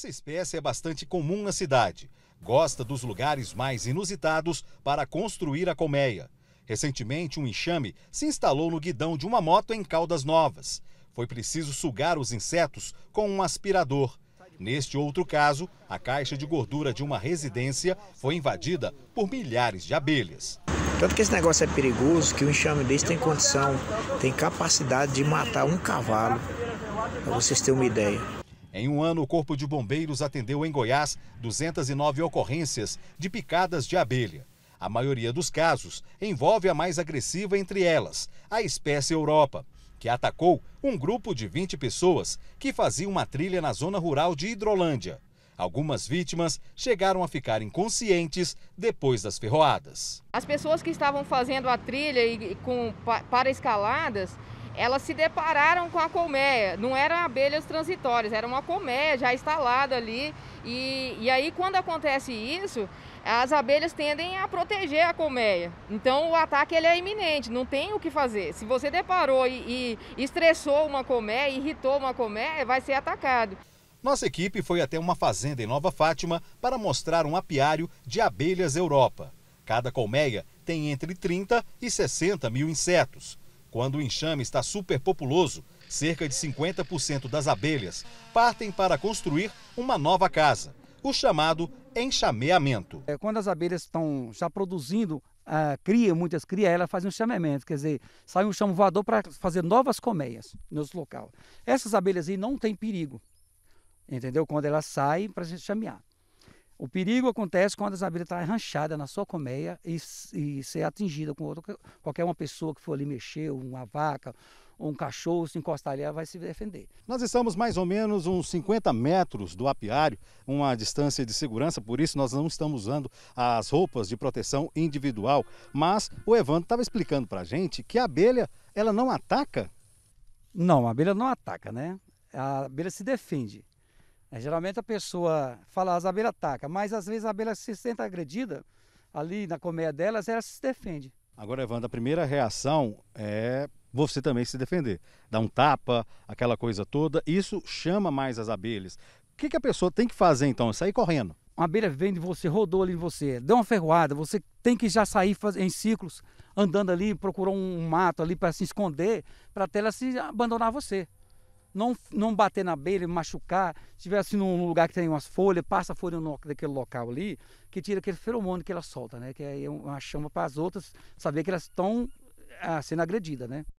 Essa espécie é bastante comum na cidade. Gosta dos lugares mais inusitados para construir a colmeia. Recentemente, um enxame se instalou no guidão de uma moto em Caldas Novas. Foi preciso sugar os insetos com um aspirador. Neste outro caso, a caixa de gordura de uma residência foi invadida por milhares de abelhas. Tanto que esse negócio é perigoso que o enxame desse tem condição, tem capacidade de matar um cavalo. Para vocês terem uma ideia. Em um ano, o Corpo de Bombeiros atendeu em Goiás 209 ocorrências de picadas de abelha. A maioria dos casos envolve a mais agressiva entre elas, a espécie Europa, que atacou um grupo de 20 pessoas que faziam uma trilha na zona rural de Hidrolândia. Algumas vítimas chegaram a ficar inconscientes depois das ferroadas. As pessoas que estavam fazendo a trilha e com, para escaladas elas se depararam com a colmeia. Não eram abelhas transitórias, era uma colmeia já instalada ali. E, e aí, quando acontece isso, as abelhas tendem a proteger a colmeia. Então, o ataque ele é iminente, não tem o que fazer. Se você deparou e, e estressou uma colmeia, irritou uma colmeia, vai ser atacado. Nossa equipe foi até uma fazenda em Nova Fátima para mostrar um apiário de abelhas Europa. Cada colmeia tem entre 30 e 60 mil insetos quando o enxame está superpopuloso, cerca de 50% das abelhas partem para construir uma nova casa, o chamado enxameamento. É, quando as abelhas estão já produzindo ah, cria, muitas cria, ela faz um chameamento, quer dizer, sai um chamo voador para fazer novas colmeias no local. Essas abelhas aí não têm perigo, entendeu? Quando elas saem para se chamear. O perigo acontece quando essa abelha está arranchada na sua colmeia e, e ser atingida com qualquer uma pessoa que for ali mexer, uma vaca, um cachorro, se encostar ali, ela vai se defender. Nós estamos mais ou menos uns 50 metros do apiário, uma distância de segurança, por isso nós não estamos usando as roupas de proteção individual. Mas o Evandro estava explicando para a gente que a abelha, ela não ataca? Não, a abelha não ataca, né? A abelha se defende. É, geralmente a pessoa fala, as abelhas atacam, mas às vezes a abelha se sente agredida ali na colmeia delas, ela se defende. Agora, Evandro, a primeira reação é você também se defender. Dar um tapa, aquela coisa toda, isso chama mais as abelhas. O que, que a pessoa tem que fazer então? É sair correndo. Uma abelha vem de você, rodou ali em você, deu uma ferroada, você tem que já sair em ciclos, andando ali, procurou um mato ali para se esconder, para até ela se abandonar você não, não bater na abelha, machucar, se estiver assim num lugar que tem umas folhas, passa a folha no, daquele local ali, que tira aquele feromônio que ela solta, né? Que é uma chama para as outras saber que elas estão ah, sendo agredidas, né?